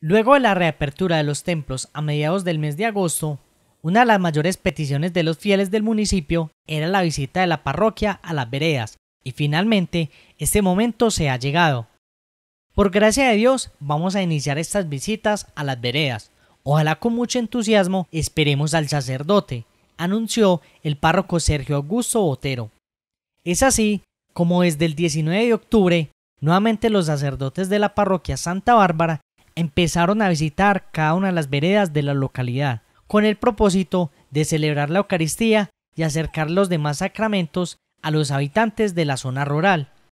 Luego de la reapertura de los templos a mediados del mes de agosto, una de las mayores peticiones de los fieles del municipio era la visita de la parroquia a las veredas, y finalmente este momento se ha llegado. Por gracia de Dios, vamos a iniciar estas visitas a las veredas. Ojalá con mucho entusiasmo esperemos al sacerdote, anunció el párroco Sergio Augusto Botero. Es así como desde el 19 de octubre, nuevamente los sacerdotes de la parroquia Santa Bárbara empezaron a visitar cada una de las veredas de la localidad, con el propósito de celebrar la Eucaristía y acercar los demás sacramentos a los habitantes de la zona rural.